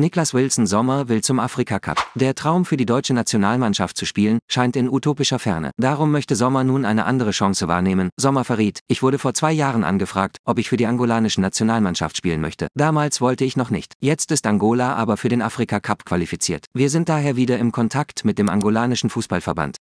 Niklas Wilson Sommer will zum Afrika-Cup. Der Traum für die deutsche Nationalmannschaft zu spielen, scheint in utopischer Ferne. Darum möchte Sommer nun eine andere Chance wahrnehmen. Sommer verriet, ich wurde vor zwei Jahren angefragt, ob ich für die angolanische Nationalmannschaft spielen möchte. Damals wollte ich noch nicht. Jetzt ist Angola aber für den Afrika-Cup qualifiziert. Wir sind daher wieder im Kontakt mit dem angolanischen Fußballverband.